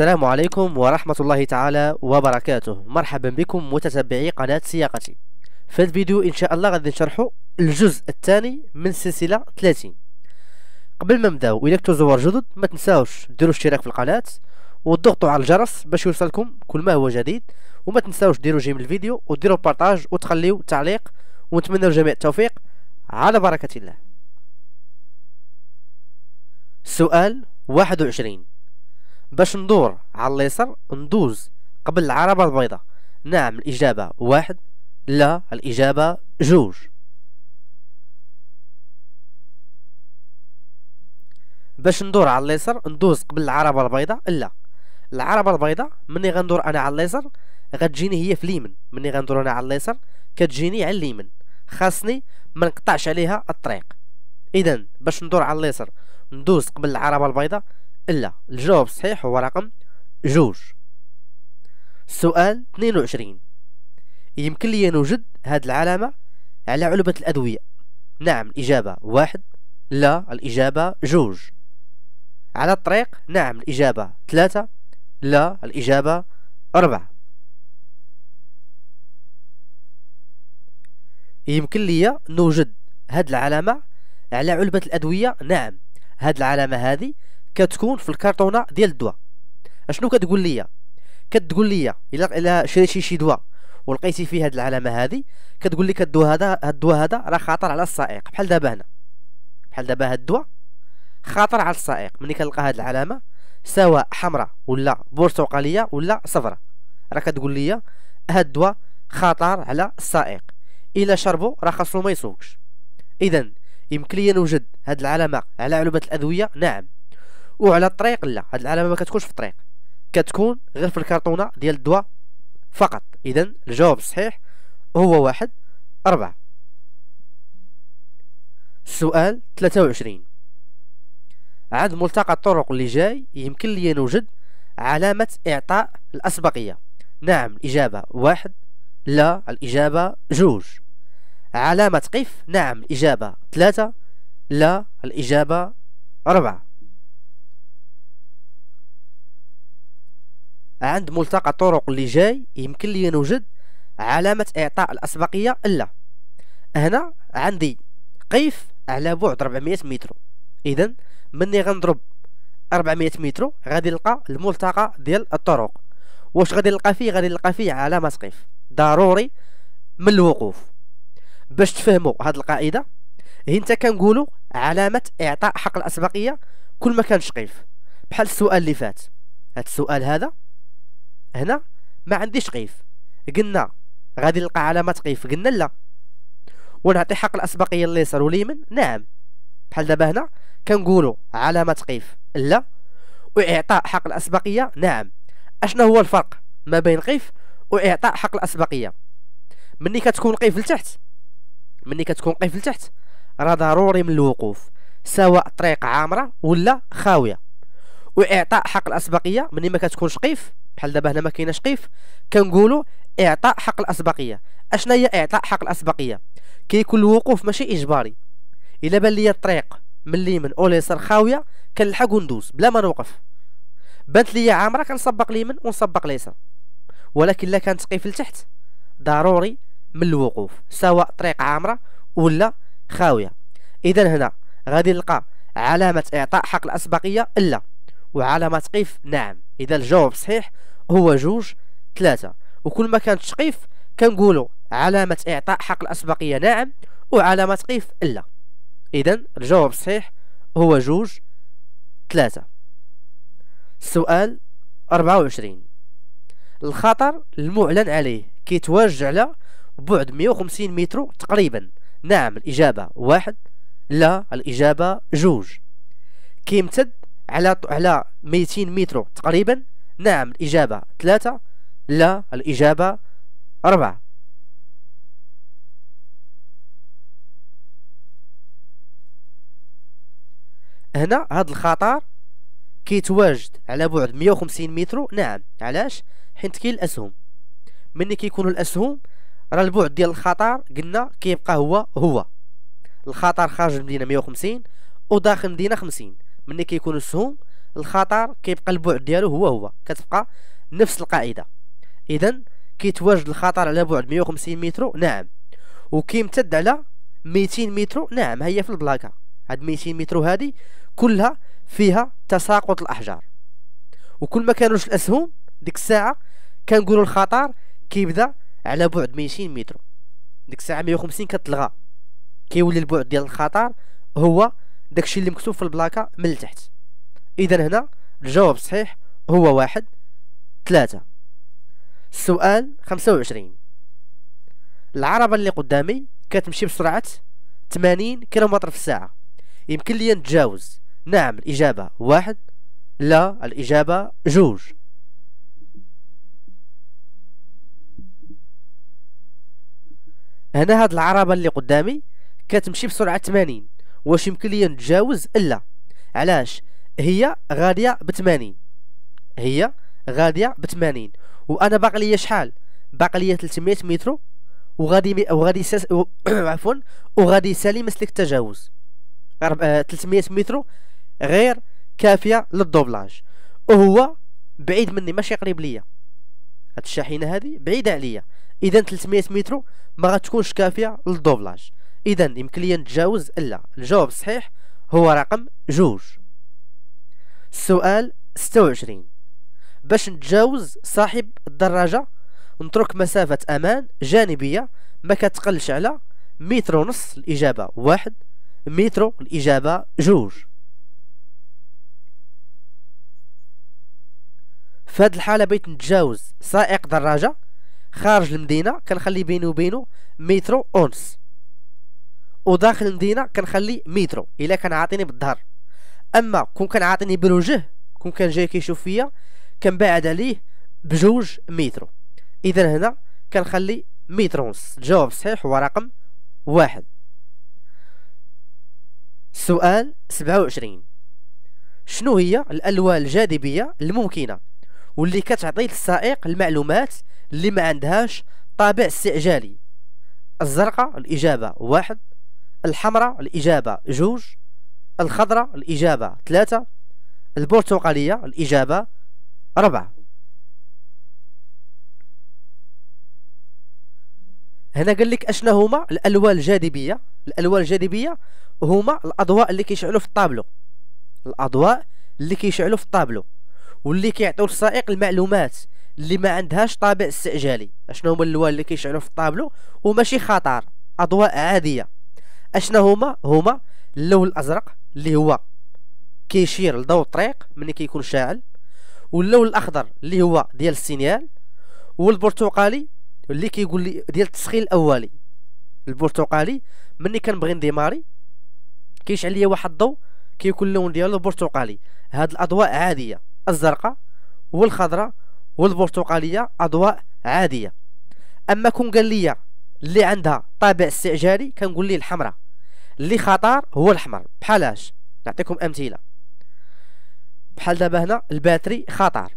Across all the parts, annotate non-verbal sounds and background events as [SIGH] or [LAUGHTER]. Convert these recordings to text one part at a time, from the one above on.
السلام عليكم ورحمة الله تعالى وبركاته مرحبا بكم متتبعي قناة سياقتي في الفيديو إن شاء الله غادي نشرحوا الجزء الثاني من سلسلة 30 قبل ما نبداو إلا كنتو زوار جدد ما تنساوش ديروا اشتراك في القناة وضغطوا على الجرس باش يوصلكم كل ما هو جديد وما تنساوش ديروا جيم الفيديو وديروا بارتاج وتخليوا تعليق ونتمنى الجميع التوفيق على بركة الله سؤال 21 باش ندور على اليسار ندوز قبل العربة البيضاء نعم الإجابة واحد لا الإجابة جوج باش ندور على اليسار ندوز قبل العربة البيضاء لا العربة البيضاء مني غندور أنا على اليسار غتجيني هي في اليمين مني غندور أنا على اليسار كتجيني على اليمين خاصني ما نقطعش عليها الطريق إذا باش ندور على اليسار ندوز قبل العربة البيضاء لا الجواب الصحيح هو رقم جوج السؤال 22 يمكن لي نوجد هذه العلامة على علبة الأدوية نعم الإجابة واحد لا الإجابة جوج على الطريق نعم الإجابة ثلاثة لا الإجابة أربعة يمكن لي نوجد هاد العلامة على علبة الأدوية نعم هاد العلامة هذه كتكون في الكرتونه ديال الدواء اشنو كتقول لي كتقول لي الا الا شريتي شي دواء ولقيتي فيه هاد العلامه هذه كتقول لك الدواء هذا هاد الدواء هذا راه خطر على السائق بحال دابا هنا بحال دابا هاد الدواء خطر على السائق ملي كنلقى هاد العلامه سواء حمراء ولا برتقاليه ولا صفراء راه كتقول لي هاد الدواء خطر على السائق الا شربو راه خاصو ما يسوقش اذا يمكن لي نوجد هاد العلامه على علبه الادويه نعم وعلى الطريق لا هاد العلامه ما كتكونش في الطريق كتكون غير في الكرتونه ديال الدواء فقط اذا الجواب الصحيح هو واحد أربعة السؤال 23 عند ملتقى الطرق اللي جاي يمكن لي نوجد علامة إعطاء الأسبقية نعم الإجابة واحد لا الإجابة جوج علامة قف نعم الإجابة ثلاثة لا الإجابة أربعة عند ملتقى الطرق اللي جاي يمكن لي نوجد علامة إعطاء الأسبقية لا هنا عندي قيف على بعد 400 متر إذا مني غنضرب 400 متر غادي نلقى الملتقى ديال الطرق واش غادي نلقى فيه غادي نلقى فيه علامة قيف ضروري من الوقوف باش تفهموا هاد القاعدة هنتا كنقولوا علامة إعطاء حق الأسبقية كل ما كانش قيف بحال السؤال اللي فات هاد السؤال هذا هنا ما عنديش قيف قلنا غادي نلقى علامه قيف قلنا لا ونعطي حق الاسبقيه اليسار واليمين نعم بحال دابا هنا كنقولوا علامه قيف لا واعطاء حق الاسبقيه نعم اشنا هو الفرق ما بين قيف واعطاء حق الاسبقيه ملي كتكون قيف لتحت ملي كتكون قيف لتحت راه ضروري من الوقوف سواء طريق عامره ولا خاويه واعطاء حق الاسبقيه ملي ما كتكونش قيف بحال دابا هنا ما كايناش قيف كنقولوا اعطاء حق الاسبقيه اشنا هي اعطاء حق الاسبقيه كيكون الوقوف ماشي اجباري الا بان لي الطريق من اليمين او اليسار خاويه كنلحق وندوز بلا ما نوقف بانت لي عامره كنسبق اليمين ونسبق اليسار ولكن الا كانت قيف لتحت ضروري من الوقوف سواء طريق عامره ولا خاويه اذا هنا غادي نلقى علامه اعطاء حق الاسبقيه الا وعلامه قيف نعم اذا الجواب صحيح هو جوج ثلاثة وكل ما كان تشقيف كنقولوا علامة إعطاء حق الأسبقية نعم وعلامة تقيف لا إذا الجواب صحيح هو جوج ثلاثة السؤال 24 الخطر المعلن عليه كيتواجد على بعد 150 متر تقريبا نعم الإجابة واحد لا الإجابة جوج كيمتد على على 200 متر تقريبا نعم الإجابة ثلاثة لا الإجابة أربعة هنا هذا الخطر كيتواجد على بعد 150 متر نعم علاش حيت كاين الاسهم ملي كيكونوا الاسهم راه البعد ديال الخطر قلنا كيبقى هو هو الخطر خارج المدينه 150 وداخل المدينه 50 ملي كيكون السهم الخطر كيبقى البعد ديالو هو هو كتبقى نفس القاعده اذا كيتواجد الخطر على بعد 150 متر نعم وكيمتد على 200 متر نعم هي في البلاكه هاد 200 متر هادي كلها فيها تساقط الاحجار وكل ما كانوش الاسهم ديك الساعه كنقولوا الخطر كيبدا على بعد 200 متر ديك الساعه 150 كتلغى كيولي البعد ديال الخطر هو داكشي اللي مكتوب في البلاكه من التحت اذا هنا الجواب صحيح هو واحد ثلاثة السؤال خمسة وعشرين العربة اللي قدامي كتمشي بسرعة ثمانين كيلومتر في الساعة يمكن لي نتجاوز نعم الإجابة واحد لا الإجابة جوج هنا هاد العربة اللي قدامي كتمشي بسرعة ثمانين واش يمكن ليا نتجاوز لا علاش هي غاديه ب 80 هي غاديه ب 80 وانا باقي ليا شحال باقي ليا 300 متر وغادي وغادي ساس... [COUGHS] عفوا وغادي سالي مسلك التجاوز 300 آه، متر غير كافيه للدوبلاج وهو بعيد مني ماشي قريب ليا هاد الشاحنه هذه بعيده عليا اذا 300 متر ما غتكونش كافيه للدوبلاج اذا يمكن لي نتجاوز لا الجواب الصحيح هو رقم جوج السؤال 26 باش نتجاوز صاحب الدراجه نترك مسافه امان جانبيه ما كتقلش على متر ونص الاجابه واحد متر الاجابه جوج في هذه الحاله بيت نتجاوز سائق دراجه خارج المدينه كنخلي بيني وبينه متر ونص وداخل المدينه كنخلي مترو الا كان عاطيني بالظهر اما كون كان عاطيني بالوجه كون كان جاي كيشوف فيا كنبعد عليه بجوج مترو اذا هنا كنخلي مترو ونص الجواب صحيح هو رقم واحد سؤال سبعة وعشرين شنو هي الالوان الجاذبيه الممكنه واللي كتعطي للسائق المعلومات اللي ما عندهاش طابع استعجالي الزرقاء الإجابة واحد الحمراء الإجابة جوج الخضراء الإجابة ثلاثة البرتقالية الإجابة أربعة هنا قال لك اشنا هما الالوان الجاذبيه الالوان الجاذبيه هما الاضواء اللي كيشعلوا في الطابلو الاضواء اللي كيشعلوا في الطابلو واللي كيعطيو للسائق المعلومات اللي ما عندهاش طابع استعجالي اشنو هما الالوان اللي كيشعلوا في الطابلو وماشي خطر اضواء عاديه اشنا هما هما اللون الازرق اللي هو كيشير لضوء الطريق ملي كيكون شاعل واللون الاخضر اللي هو ديال السينيال والبرتقالي اللي كيقول لي ديال التسخين الاولي البرتقالي ملي كنبغي نديماري كيشعل ليا واحد الضوء كيكون اللون ديالو برتقالي هاد الاضواء عاديه الزرقاء والخضراء والبرتقاليه اضواء عاديه اما كون قال لي اللي عندها طابع استعجالي كنقول ليه الحمراء اللي خطر هو الاحمر بحالاش نعطيكم امثله بحال دابا هنا الباتري خطر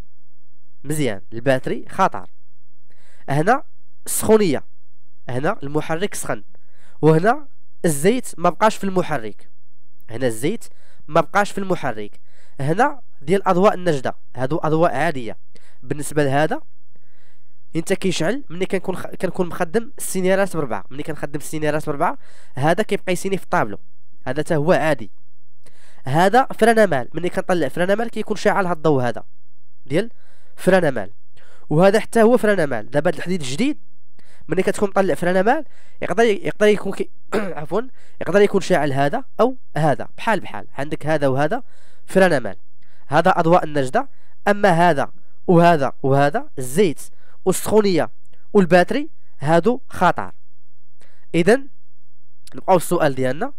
مزيان الباتري خطر هنا السخونيه هنا المحرك سخن وهنا الزيت ما بقاش في المحرك هنا الزيت ما بقاش في المحرك هنا ديال اضواء النجده هادو اضواء عاديه بالنسبه لهذا انت كيشعل ملي كنكون خ... كنكون مخدم السينيرات بربعه ملي كنخدم السينيرات بربعه هذا كيبقى يسيني في الطابلو هذا حتى هو عادي هذا فرانامال مال ملي كنطلع فرانامال مال كيكون شاعل هاد الضوء هذا ديال فرانامال مال وهذا حتى هو فرانامال مال دابا هذا الحديد الجديد ملي كتكون مطلع فرانامال مال يقدر يقدر يكون كي... [COUGHS] عفوا يقدر يكون شاعل هذا او هذا بحال بحال عندك هذا وهذا فرانامال مال هذا اضواء النجده اما هذا وهذا وهذا الزيت والسخونيه والباتري هادو خطر اذا نبقاو السؤال ديالنا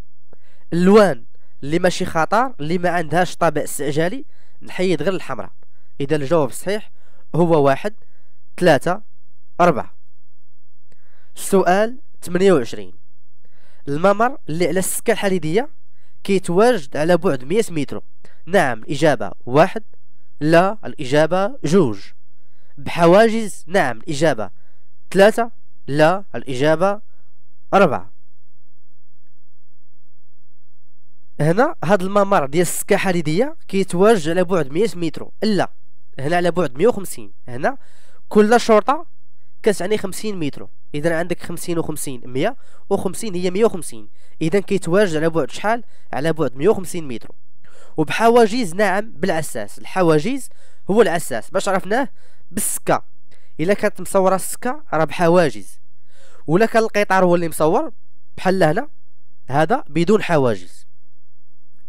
الوان اللي ماشي خطر اللي ما عندهاش طابع استعجالي نحيد غير الحمراء اذا الجواب الصحيح هو واحد ثلاثة أربعة السؤال 28 الممر اللي على السكة الحديدية كيتواجد على بعد 100 متر نعم الإجابة واحد لا الإجابة جوج بحواجز نعم الإجابة ثلاثة لا الإجابة أربعة هنا هاد الممر ديال السكة الحديدية كيتواجد على بعد 100 متر لا هنا على بعد 150 هنا كل شرطة كتعني 50 متر اذا عندك 50 و50 وخمسين هي 150 اذا كيتواجد على بعد شحال على بعد 150 متر وبحواجز نعم بالعساس الحواجز هو العساس باش عرفناه بالسكه الا كانت مصوره السكه راه بحواجز ولا كان القطار هو اللي مصور بحال هنا هذا بدون حواجز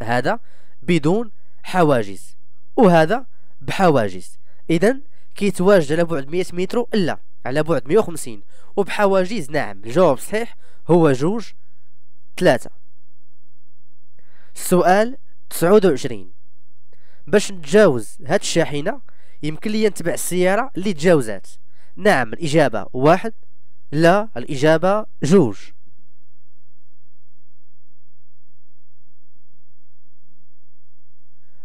هذا بدون حواجز وهذا بحواجز اذا كيتواجد على بعد 100 متر الا على بعد 150 وبحواجز نعم الجواب صحيح هو جوج ثلاثة السؤال 29 باش نتجاوز هاد الشاحنة يمكن لي نتبع السياره اللي تجاوزات نعم الاجابه واحد لا الاجابه جوج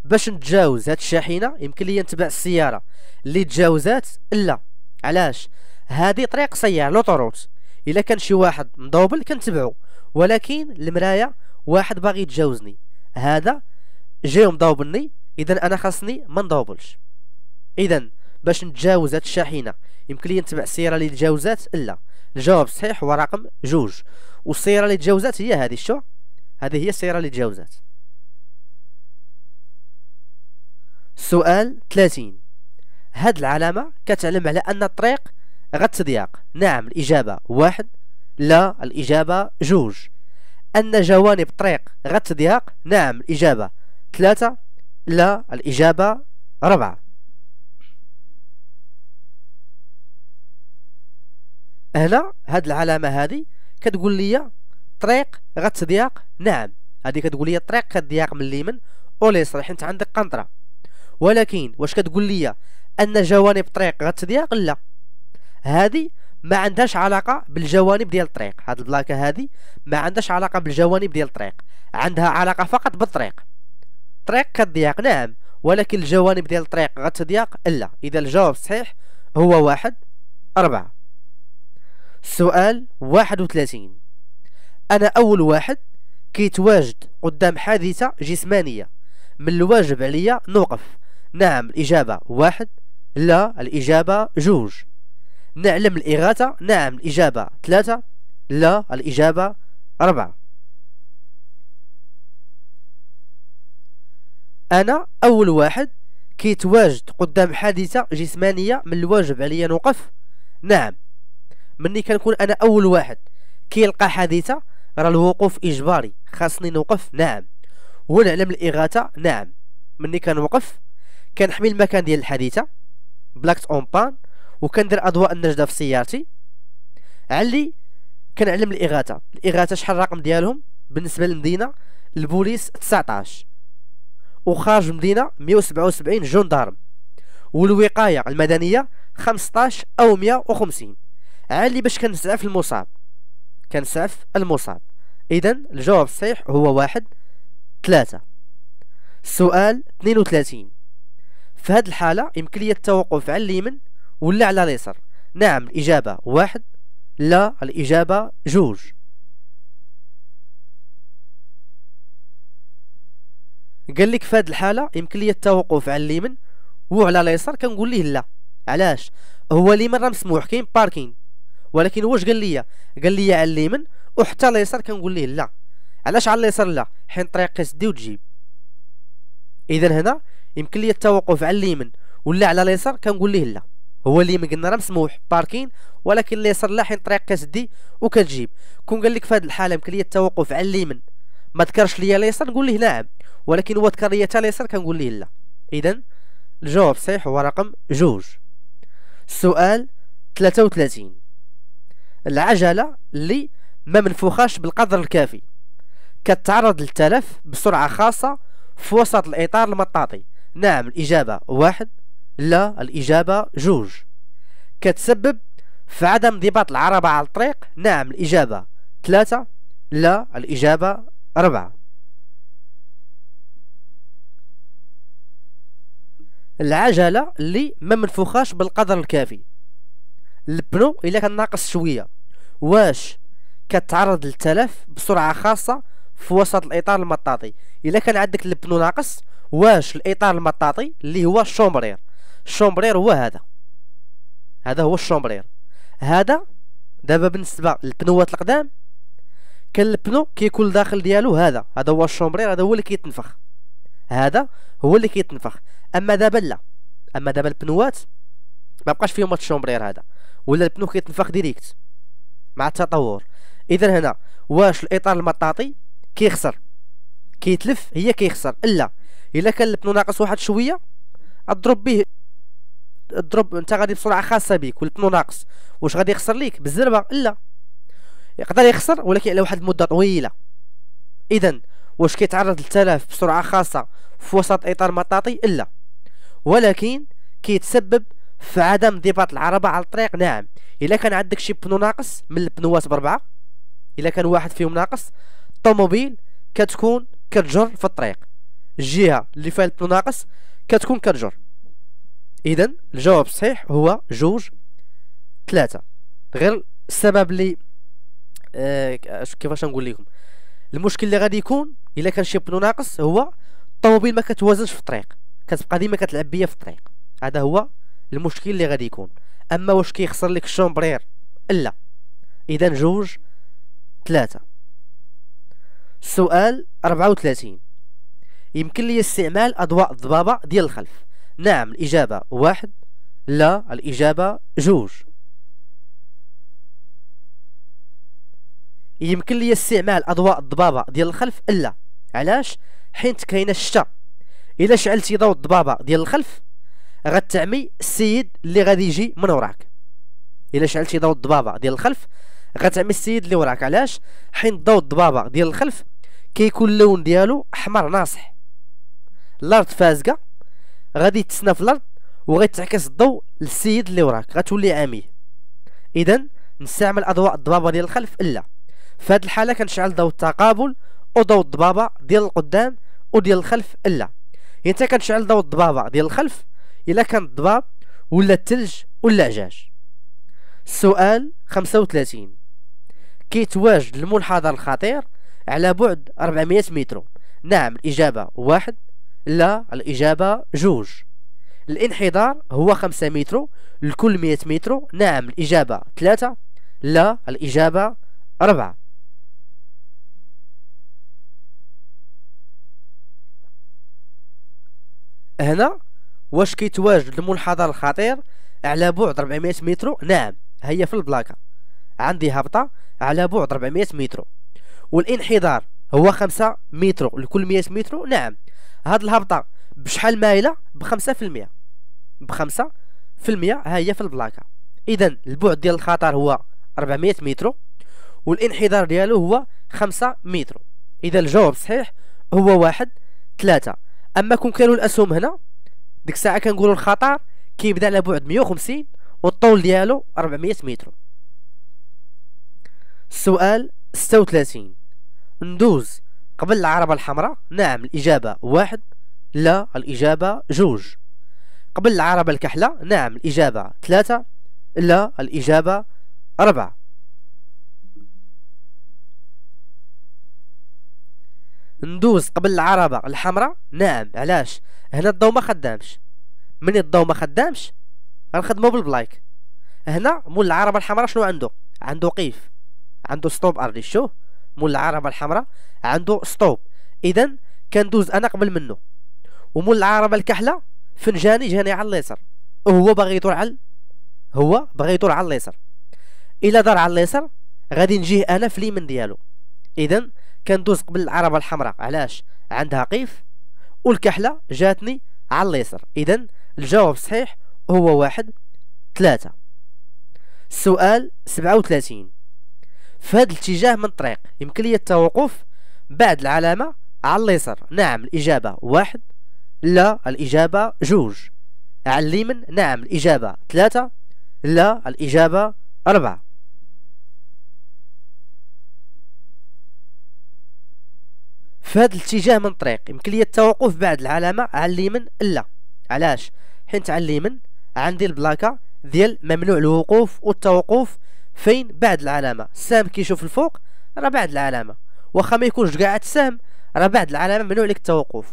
باش نتجاوز هاد الشاحنه يمكن لي نتبع السياره اللي تجاوزات لا علاش هذه طريق سيار لوطروت الا كان شي واحد مضوبل كنتبعو ولكن المرايه واحد باغي يتجاوزني هذا جاي مضوبلني اذا انا خاصني ما نضوبلش اذا باش نتجاوز هاد الشاحنه يمكن لي نتبع السيره اللي تجاوزات لا الجواب صحيح هو رقم جوج والسياره اللي تجاوزات هي هذه شو هذه هي السيره اللي تجاوزات سؤال 30 هاد العلامه كتعلم على ان الطريق غتضيق نعم الاجابه واحد لا الاجابه جوج ان جوانب الطريق غتضيق نعم الاجابه ثلاثة لا الاجابه ربعة هنا هاد العلامه هادي كتقول لي طريق غتضيق نعم هادي كتقول لي الطريق كتضيق من اليمين واليسرى حيت عندك قنطره ولكن واش كتقول لي ان جوانب الطريق غتضيق لا هادي ما عندهاش علاقه بالجوانب ديال الطريق هاد البلاكه هادي ما عندهاش علاقه بالجوانب ديال الطريق عندها علاقه فقط بالطريق الطريق كتضيق نعم ولكن الجوانب ديال الطريق غتضيق لا اذا الجواب صحيح هو واحد أربعة سؤال 31 أنا أول واحد كيتواجد قدام حادثة جسمانية من الواجب عليا نوقف نعم الإجابة واحد لا الإجابة جوج نعلم الإغاثة نعم الإجابة ثلاثة لا الإجابة أربعة أنا أول واحد كيتواجد قدام حادثة جسمانية من الواجب عليا نوقف نعم مني كنكون انا اول واحد كيلقى حادثه راه الوقوف اجباري خاصني نوقف نعم ونعلم الاغاثه نعم مني كنوقف كنحمي المكان ديال الحادثه بلاكت اون بان وكندير اضواء النجده في سيارتي علي كنعلم الاغاثه الاغاثه شحال الرقم ديالهم بالنسبه للمدينه البوليس 19 وخارج المدينه 177 جندارم والوقايه المدنيه 15 او 150 عالي باش كنسعف المصعب كنسعف المصعب اذا الجواب الصحيح هو واحد ثلاثة السؤال 32 في هذه الحالة يمكن لي التوقف على اليمين ولا على اليسار نعم الإجابة واحد لا الإجابة جوج قال لك في هذه الحالة يمكن لي التوقف على اليمين وعلى اليسار كنقول ليه لا علاش هو اليمين راه مسموح كاين باركين ولكن واش قال لي قال لي على اليمين وحتى اليسار كنقول ليه لا علاش على اليسار لا حين الطريق كتدي وتجيب اذا هنا يمكن لي التوقف على اليمين ولا على اليسار كنقول ليه لا هو اليمين قلنا راه مسموح باركين ولكن اليسار لا حين الطريق كتدي وكتجيب كون قال لك في هذه الحاله يمكن لي التوقف على اليمين ما ذكرش ليا اليسار نقول ليه نعم ولكن هو ذكر ليا تا اليسار كنقول ليه لا اذا الجواب صحيح هو رقم جوج السؤال 33 العجلة اللي ما منفوخاش بالقدر الكافي كتعرض للتلف بسرعة خاصة في وسط الإطار المطاطي نعم الإجابة واحد لا الإجابة جوج كتسبب في عدم انضباط العربة على الطريق نعم الإجابة ثلاثة لا الإجابة أربعة العجلة اللي ما منفوخاش بالقدر الكافي لبنو الا كان ناقص شويه واش كتعرض للتلف بسرعه خاصه في وسط الاطار المطاطي الا كان عندك البنو ناقص واش الاطار المطاطي اللي هو الشومبرير الشومبرير هو هذا هذا هو الشومبرير هذا دابا بالنسبه للبنوات القدام كان البنو كيكون الداخل ديالو هذا هذا هو الشومبرير هذا هو اللي كيتنفخ هذا هو اللي كيتنفخ اما دابا لا اما دابا البنوات ما بقاش فيهم الشومبرير هذا ولا البنو كيتنفخ ديريكت مع التطور اذا هنا واش الاطار المطاطي كيخسر كيتلف هي كيخسر الا الا كان البنو ناقص واحد شويه اضرب به اضرب انت غادي بسرعه خاصه بيك والبنو ناقص واش غادي يخسر ليك بالزربه الا يقدر يخسر ولكن على واحد المده طويله اذا واش كيتعرض للتلف بسرعه خاصه في وسط اطار مطاطي الا ولكن كيتسبب فعدم ضباط العربه على الطريق نعم الا كان عندك شي بنو ناقص من البنوات بربعه الا كان واحد فيهم ناقص الطوموبيل كتكون كتجر في الطريق الجهه اللي فيها البنو ناقص كتكون كتجر اذا الجواب الصحيح هو جوج ثلاثة غير السبب اللي آه كيفاش نقول لكم المشكل اللي غادي يكون الا كان شي بنو ناقص هو الطوموبيل ما كتوازنش في الطريق كتبقى ديما كتلعب بيا في الطريق هذا هو المشكل اللي غادي يكون اما واش كيخسر لك الشومبرير لا اذا جوج ثلاثة السؤال 34 يمكن لي استعمال اضواء الضبابة ديال الخلف نعم الاجابة واحد لا الاجابة جوج يمكن لي استعمال اضواء الضبابة ديال الخلف لا علاش حيت كاينه الشتاء الا شعلتي ضوء الضبابة ديال الخلف غتعمي السيد اللي غادي يجي من وراك الا شعلتي ضوء الضبابه ديال الخلف غتعمي السيد اللي وراك علاش حين ضوء الضبابه ديال الخلف كيكون اللون ديالو احمر ناصح الارض فازقه غادي تسنى في الارض وغيتعكس الضوء للسيد اللي وراك غتولي عامي اذا نستعمل اضواء الضبابه ديال الخلف لا في هذه الحاله كنشعل ضوء التقابل وضوء الضبابه ديال القدام وديال الخلف لا انت كتشعل ضوء الضبابه ديال الخلف الا كان الضباب ولا الثلج ولا عجاج السؤال 35 كيتواجد المنحدر الخطير على بعد 400 متر نعم الإجابة واحد لا الإجابة جوج الانحدار هو 5 متر لكل 100 متر نعم الإجابة ثلاثة لا الإجابة أربعة هنا واش كيتواجد المنحدر الخطير على بعد 400 متر نعم هي في البلاكه عندي هبطه على بعد 400 متر والانحدار هو 5 متر لكل 100 متر نعم هاد الهبطه بشحال مايله ب 5% ب 5% ها هي في البلاكه اذا البعد ديال الخطر هو 400 متر والانحدار ديالو هو 5 متر اذا الجواب صحيح هو واحد ثلاثة اما كون كانوا الاسهم هنا ديك الساعه كنقولوا الخطر كيبدا على بعد 150 والطول ديالو 400 متر السؤال 36 ندوز قبل العربه الحمراء نعم الاجابه واحد لا الاجابه جوج قبل العربه الكحله نعم الاجابه ثلاثة لا الاجابه أربعة ندوز قبل العربه الحمراء نعم علاش هنا الضو ما خدامش من الضو ما خدامش غنخدمو بالبلايك هنا مول العربه الحمراء شنو عنده عنده قيف عنده ستوب ارضي شو مول العربه الحمراء عنده ستوب اذا كندوز انا قبل منه ومول العربه الكحله فنجاني جاني على اليسر وهو باغي يدور على هو باغي يدور على اليسر الا دار على اليسر غادي نجيه انا في اليمين ديالو اذا كندوز قبل العربه الحمراء علاش عندها قيف والكحله جاتني على اليسر اذا الجواب صحيح هو واحد ثلاثة السؤال سبعة وثلاثين في هذا الاتجاه من الطريق يمكن لي التوقف بعد العلامة على اليسر نعم الإجابة واحد لا الإجابة جوج على اليمين نعم الإجابة ثلاثة لا الإجابة أربعة في هذا الاتجاه من طريق يمكن لي التوقف بعد العلامه على اليمين لا علاش حيت على اليمين عندي البلاكه ديال ممنوع الوقوف والتوقف فين بعد العلامه السهم كيشوف الفوق راه بعد العلامه واخا ما يكونش كاع السهم راه بعد العلامه ممنوع لك التوقف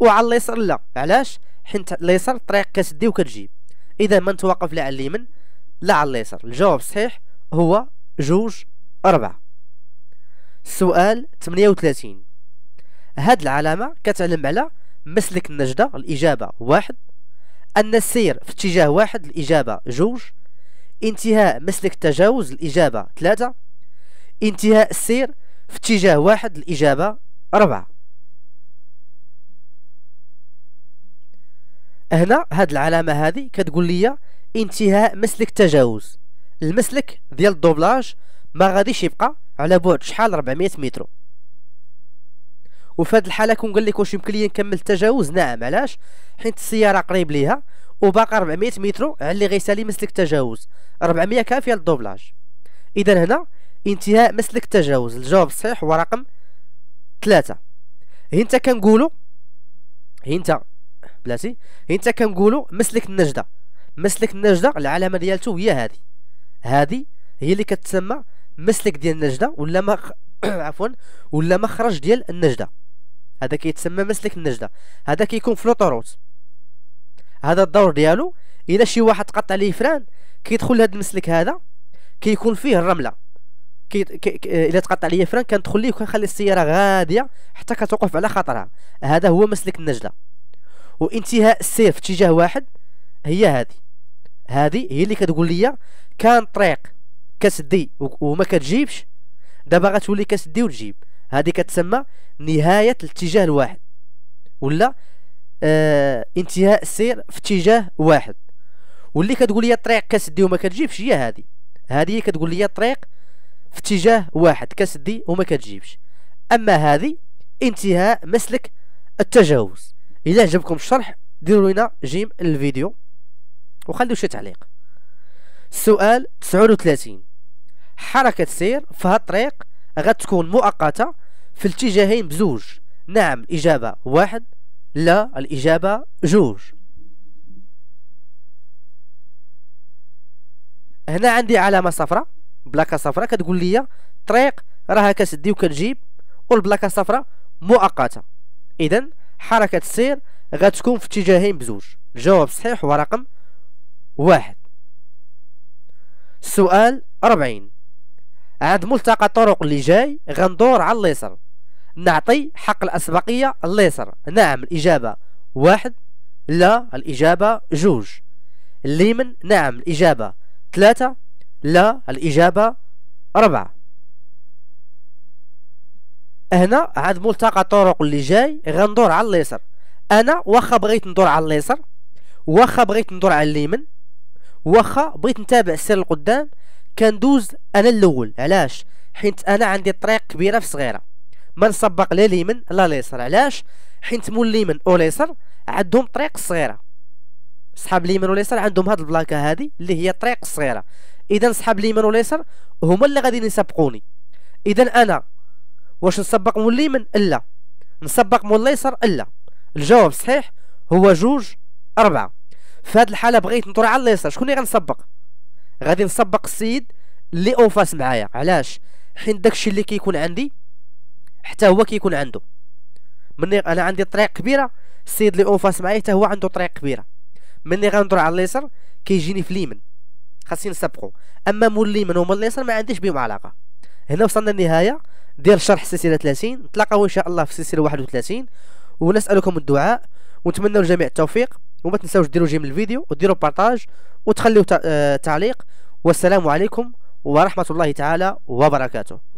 وعلى اليسار لا علاش حيت اليسار الطريق كتدي وكتجي اذا ما نتوقف لا على اليمين لا على اليسار الجواب صحيح هو جوج أربعة السؤال 38 هاد العلامة كتعلم على مسلك النجدة الإجابة واحد أن السير في اتجاه واحد الإجابة جوج انتهاء مسلك التجاوز الإجابة ثلاثة انتهاء السير في اتجاه واحد الإجابة أربعة هنا هاد العلامة هذه كتقول لي انتهاء مسلك التجاوز المسلك ديال الدوبلاج ما غاديش يبقى على بعد شحال 400 متر وفي هذه الحاله كون قال لك واش يمكن لي نكمل التجاوز نعم علاش حيت السياره قريب ليها وباقى 400 متر على اللي غيسالي مسلك التجاوز 400 كافيه للدوبلاج اذا هنا انتهاء مسلك التجاوز الجواب الصحيح هو رقم ثلاثة هنتا كنقولوا هنتا بلاتي هنتا كنقولوا مسلك النجدة مسلك النجدة العلامة ديالته هي هذه هذه هي اللي كتسمى مسلك ديال النجده ولا ما [CLEARS THROAT] عفوا ولا مخرج ديال النجده هذا كيتسمى مسلك النجده هذا كيكون في لوطوروت هذا الدور ديالو الا شي واحد قطع ليه فران كيدخل لهذا المسلك هذا كيكون فيه الرمله كي كي آه، الا تقطع ليا فران كندخل ليه وكنخلي السياره غاديه حتى كتوقف على خطرها هذا هو مسلك النجده وانتهاء السير في اتجاه واحد هي هذه هذه هي اللي كتقول لي كان طريق كتدي وما كتجيبش دابا غتولي كتدي وتجيب هذه كتسمى نهاية الاتجاه الواحد ولا آه انتهاء السير في اتجاه واحد واللي كتقول لي الطريق كسدي وما كتجيبش هي هذه هذه كتقول لي الطريق في اتجاه واحد كسدي وما كتجيبش اما هذه انتهاء مسلك التجاوز الى عجبكم الشرح ديروا لنا جيم الفيديو وخليو شي تعليق السؤال 39 حركة سير في هالطريق غتكون مؤقتة في الاتجاهين بزوج نعم الإجابة واحد لا الإجابة جوج هنا عندي علامة صفراء بلاكة صفراء كتقول لي طريق راها كتدي وكتجيب والبلاكة صفراء مؤقتة إذا حركة السير غتكون في اتجاهين بزوج الجواب صحيح هو رقم واحد سؤال أربعين عند ملتقى الطرق اللي جاي غندور على اليسر نعطي حق الأسبقية اليسر نعم الإجابة واحد لا الإجابة جوج ليمن نعم الإجابة ثلاثة لا الإجابة أربعة هنا عاد ملتقى الطرق اللي جاي غندور على اليسر انا واخا بغيت ندور على اليسر واخا بغيت ندور على اليمن واخا بغيت نتابع السير القدام كندوز انا الاول علاش حيت انا عندي طريق كبيره في صغيره ما نسبق لا ليمن لا ليسر علاش حيت مول ليمن او ليسر عندهم طريق صغيره صحاب اليمين واليسار عندهم هاد البلاكه هادي اللي هي طريق صغيره اذا صحاب اليمين واليسار هما اللي غادي يسبقوني اذا انا واش نسبق مول اليمين لا نسبق مول ليسر لا الجواب صحيح هو جوج أربعة في هاد الحالة بغيت ندور على ليسر شكون اللي غنسبق غادي نسبق السيد اللي اونفاس معايا علاش حين داكشي اللي كيكون عندي حتى هو كيكون عنده مني انا عندي طريق كبيره السيد اللي اونفاس معايا حتى هو عنده طريق كبيره مني غندور على اليسر كيجيني في ليمن خاصني نسبقو اما مول ليمن ومول اليسر ما عنديش بهم علاقه هنا وصلنا للنهايه ديال شرح السلسله 30 نتلاقاو ان شاء الله في السلسله 31 ونسالكم الدعاء ونتمنى الجميع التوفيق وما تنساوش ديروا جيم الفيديو وديروا بارطاج وتخليوا آه، تعليق والسلام عليكم ورحمة الله تعالى وبركاته